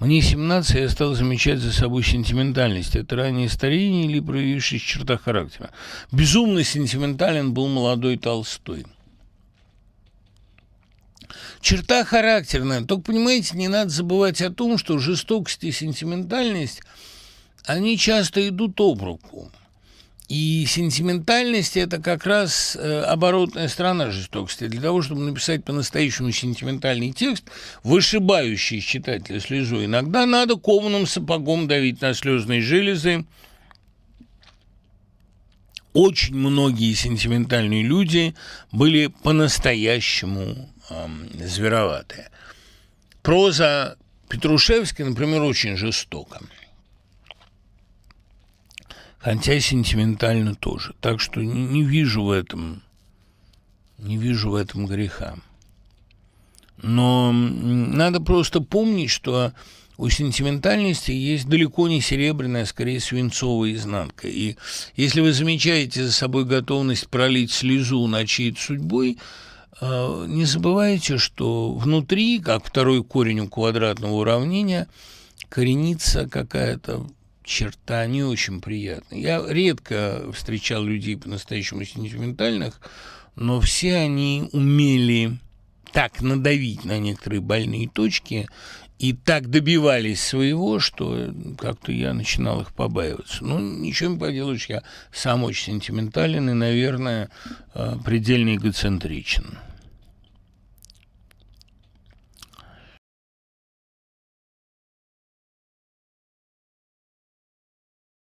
Мне 17, я стал замечать за собой сентиментальность. Это раннее старение или проявившаяся черта характера. Безумно сентиментален был молодой Толстой. Черта характерная. Только, понимаете, не надо забывать о том, что жестокость и сентиментальность, они часто идут об руку. И сентиментальность – это как раз э, оборотная сторона жестокости. Для того, чтобы написать по-настоящему сентиментальный текст, вышибающий читателя слезу, иногда надо кованым сапогом давить на слезные железы. Очень многие сентиментальные люди были по-настоящему эм, звероватые. Проза Петрушевская, например, очень жестока хотя сентиментально тоже. Так что не вижу в этом, не вижу в этом греха. Но надо просто помнить, что у сентиментальности есть далеко не серебряная, а скорее свинцовая изнанка. И если вы замечаете за собой готовность пролить слезу на чьей-то судьбой, э, не забывайте, что внутри, как второй корень у квадратного уравнения, коренится какая-то черта не очень приятная. Я редко встречал людей по-настоящему сентиментальных, но все они умели так надавить на некоторые больные точки и так добивались своего, что как-то я начинал их побаиваться. Ну, ничего не поделаешь, я сам очень сентиментален и, наверное, э, предельно эгоцентричен.